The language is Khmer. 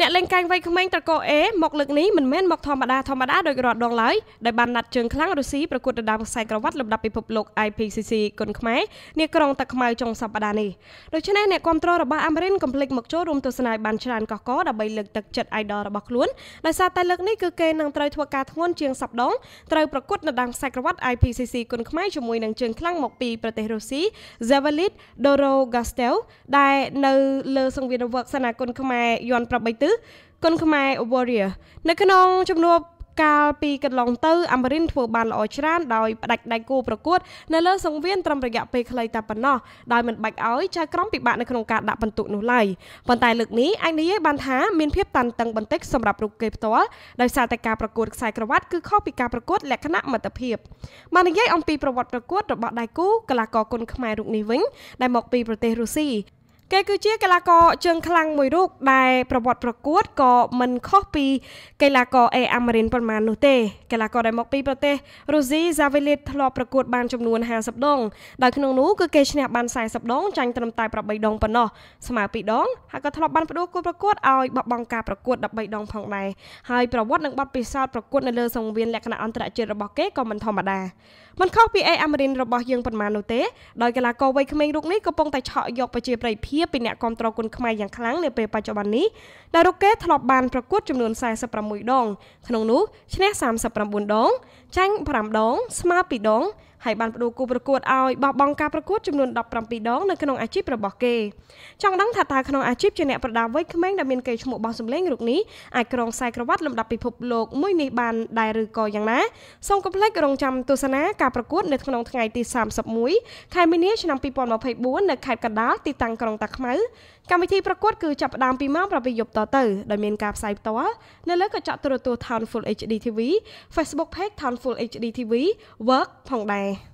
អ្នកលេងកែងវ័យក្មេងត្រកោ A មកលើកនេះមិនមែនមកធម្មតាធម្មតាដោយរាល់ដងឡើយដោយបានណាត់ជើងខ្លាំងរុស្ស៊ីប្រកួតដណ្ដើមខ្សែក្រវ៉ាត់លំដាប់ពិភពលោក IPCC គុនខ្មែរនាក្រុងតាខ្មៅចុងសប្តាហ៍នេះដូច្នេះអ្នកគ្រប់គ្រងរបស់អាមេរិកកំភ្លេចមកចូលរួមទស្សនាបានច្រើនកកកដើម្បីលើកទឹកចិត្ត idol របស់ខ្លួនដោយសារតែលើកនេះគឺគេនឹងត្រូវធ្វើការធ្ងន់ជាងសប្តាហ៍ត្រូវប្រកួតដណ្ដើមខ្សែក្រវ៉ាត់ IPCC គុនខ្មែរជាមួយនឹងជើងខ្លាំងមកពីប្រទេសរុស្ស៊ី Zavalit Dorogastel ដែលនៅលើសង្វៀនរង្វាន់សេនាគុនខ្មែរយន់8ទិសគុនខ្មែរ Warrior នៅក្នុងជំនួបកាលពីកន្លងទៅអាមេរិនធ្វើបានល្អច្រើនដោយផ្ដាច់ដៃគូប្រកួតនៅលើសង្វៀនត្រឹមរយៈពេលខ្លីតែប៉ុណ្ណោះដោយមិនបាច់ឲ្យចៅក្រមពិបាកនៅក្នុងការដាក់ពិន្ទុនោះឡើយប៉ុន្តែលើកនេះអាចនិយាយបានថាមានភាពតានតឹងបន្តិចសម្រាប់រូបគេផ្ទាល់ដោយសារតែការប្រកួតខ្សែក្រវ៉ាត់គឺខុសពីការប្រកួតលក្ខណៈមិត្តភាពបាននិយាយអំពីប្រវត្តិប្រកួតរបស់ដៃគូកីឡាករគុនខ្មែររូបនេះវិញដែលមកពីប្រទេសរុស្ស៊ីគេគឺជាកីឡាករជើងខ្លាំងមួយរូបដែលប្រវត្តិប្រកួតក៏មិនខុសពី កីឡាករអេអាមេរិនប៉ុន្មាននោះទេកីឡាករដែលមកពីប្រទេសរុស្ស៊ីហ្សាវីលីតធ្លាប់ប្រកួត បានចំនួន50ដងដោយក្នុងនោះគឺគេឈ្នះបាន40ដងចាញ់ត្រឹមតែ8ដងប៉ុណ្ណោះស្មើ2ដងហើយក៏ធ្លាប់បានផ្ដួលគូប្រកួតឲ្យបោះបង់ការប្រកួត13ដងផងដែរហើយប្រវត្តិនិងបទពិសោធន៍ប្រកួតនៅលើសង្វៀនលក្ខណៈអន្តរជាតិរបស់គេក៏មិនធម្មតាមិនខុសពីអេអាមេរិនរបស់យើងប៉ុន្មាននោះទេដោយកីឡាករវ័យក្មេងរូបនេះកំពុងតែឆក់យកប្រជាប្រិយភាពពីអ្នកគ្រប់គ្រងគុនខ្មែរយ៉ាងខ្លាំងនាពេលបច្ចុប្បន្ននេះដែលរូបគេធ្លាប់បានប្រកួតចំនួន46ដងក្នុងនោះឈ្នះ39ដងចាញ់5ដងស្មើ2ដងហើយបានបដូរគូប្រកួតឲ្យបោះបង់ការប្រកួតចំនួន17ដងនៅក្នុងអាជីពរបស់គេចង់ដឹងថាតើក្នុងអាជីពជាអ្នកប្រដាល់វ័យក្មេងដែលមានកេរ្តិ៍ឈ្មោះបោះសម្លេងរូបនេះអាចក្រងខ្សែក្រវ៉ាត់លំដាប់ពិភពលោកមួយនេះបានដែរឬក៏យ៉ាងណាសូមកុំភ្លេចរងចាំទស្សនាការប្រកួត នៅក្នុងថ្ងៃទី31ខែមីនាឆ្នាំ2024នៅខេត្តកណ្ដាលទីតាំងក្រុងតាខ្មៅកម្មវិធីប្រកួតគឺចាប់ផ្ដើមពីម៉ោង7យប់តទៅដោយមានការផ្សាយផ្ទាល់នៅលើកញ្ចក់ទូរទស្សន៍ Town Full HD TV Facebook Page Town Full HD TV Work ផងដែរ។